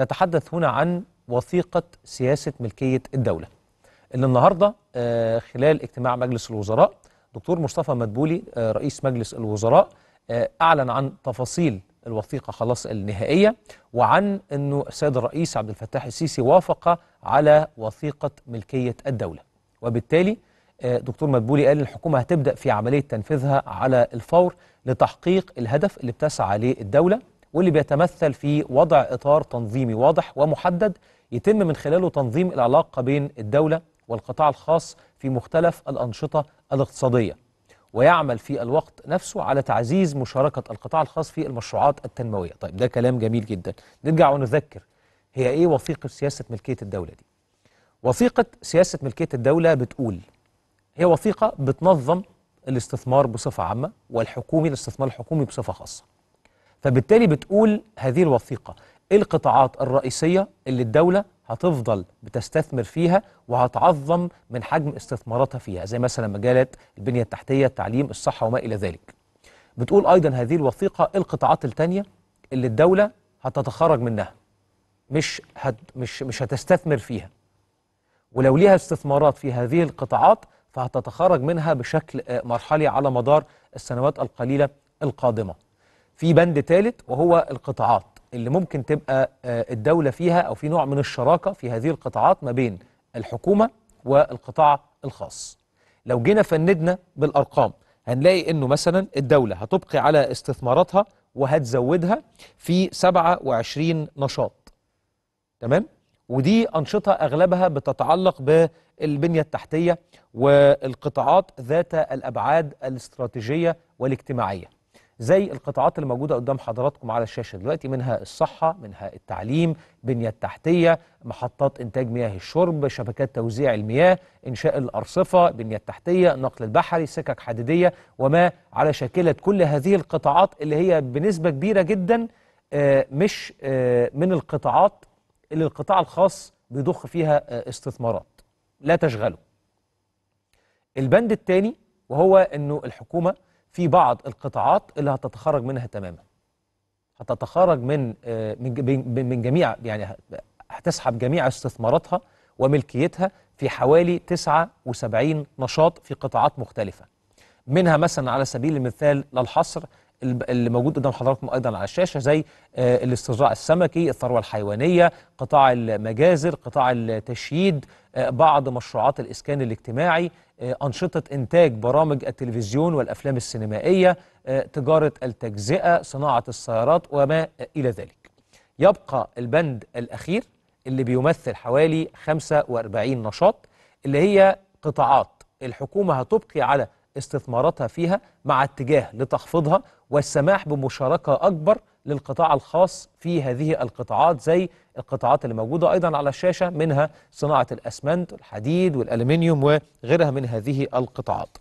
نتحدث هنا عن وثيقة سياسة ملكية الدولة اللي النهاردة آه، خلال اجتماع مجلس الوزراء دكتور مصطفى مدبولي آه، رئيس مجلس الوزراء آه، أعلن عن تفاصيل الوثيقة خلاص النهائية وعن أنه السيد الرئيس عبد الفتاح السيسي وافق على وثيقة ملكية الدولة وبالتالي دكتور مدبولي قال الحكومة هتبدأ في عملية تنفيذها على الفور لتحقيق الهدف اللي بتسعى عليه الدولة واللي بيتمثل في وضع إطار تنظيمي واضح ومحدد يتم من خلاله تنظيم العلاقة بين الدولة والقطاع الخاص في مختلف الأنشطة الاقتصادية ويعمل في الوقت نفسه على تعزيز مشاركة القطاع الخاص في المشروعات التنموية طيب ده كلام جميل جدا نرجع ونذكر هي إيه وثيقة سياسة ملكية الدولة دي وثيقة سياسة ملكية الدولة بتقول هي وثيقة بتنظم الاستثمار بصفة عامة والحكومي الاستثمار الحكومي بصفة خاصة فبالتالي بتقول هذه الوثيقة إيه القطاعات الرئيسية اللي الدولة هتفضل بتستثمر فيها وهتعظم من حجم استثماراتها فيها زي مثلا مجالات البنية التحتية التعليم الصحة وما إلى ذلك بتقول أيضا هذه الوثيقة إيه القطاعات التانية اللي الدولة هتتخرج منها مش, هت مش, مش هتستثمر فيها ولو ليها استثمارات في هذه القطاعات فهتتخرج منها بشكل آه، مرحلي على مدار السنوات القليلة القادمة في بند ثالث وهو القطاعات اللي ممكن تبقى آه، الدولة فيها أو في نوع من الشراكة في هذه القطاعات ما بين الحكومة والقطاع الخاص لو جينا فندنا بالأرقام هنلاقي أنه مثلا الدولة هتبقي على استثماراتها وهتزودها في 27 نشاط تمام؟ ودي أنشطة أغلبها بتتعلق بالبنية التحتية والقطاعات ذات الأبعاد الاستراتيجية والاجتماعية زي القطاعات اللي موجودة قدام حضراتكم على الشاشة دلوقتي منها الصحة منها التعليم بنية التحتية محطات إنتاج مياه الشرب شبكات توزيع المياه إنشاء الأرصفة بنية التحتية نقل البحري سكك حديدية وما على شاكلة كل هذه القطاعات اللي هي بنسبة كبيرة جدا آه، مش آه، من القطاعات اللي القطاع الخاص بيضخ فيها آه، استثمارات لا تشغله البند الثاني وهو أنه الحكومة في بعض القطاعات اللي هتتخرج منها تماما هتتخرج آه، من من جميع يعني هتسحب جميع استثماراتها وملكيتها في حوالي 79 نشاط في قطاعات مختلفة منها مثلا على سبيل المثال للحصر اللي موجود قدام حضراتكم ايضا على الشاشه زي آه، الاستزراع السمكي، الثروه الحيوانيه، قطاع المجازر، قطاع التشييد، آه، بعض مشروعات الاسكان الاجتماعي، آه، انشطه انتاج برامج التلفزيون والافلام السينمائيه، تجاره التجزئه، صناعه السيارات وما الى ذلك. يبقى البند الاخير اللي بيمثل حوالي 45 نشاط اللي هي قطاعات الحكومه هتبقي على استثماراتها فيها مع اتجاه لتخفيضها والسماح بمشاركة أكبر للقطاع الخاص في هذه القطاعات زي القطاعات اللي موجودة أيضا على الشاشة منها صناعة الأسمنت والحديد والألمنيوم وغيرها من هذه القطاعات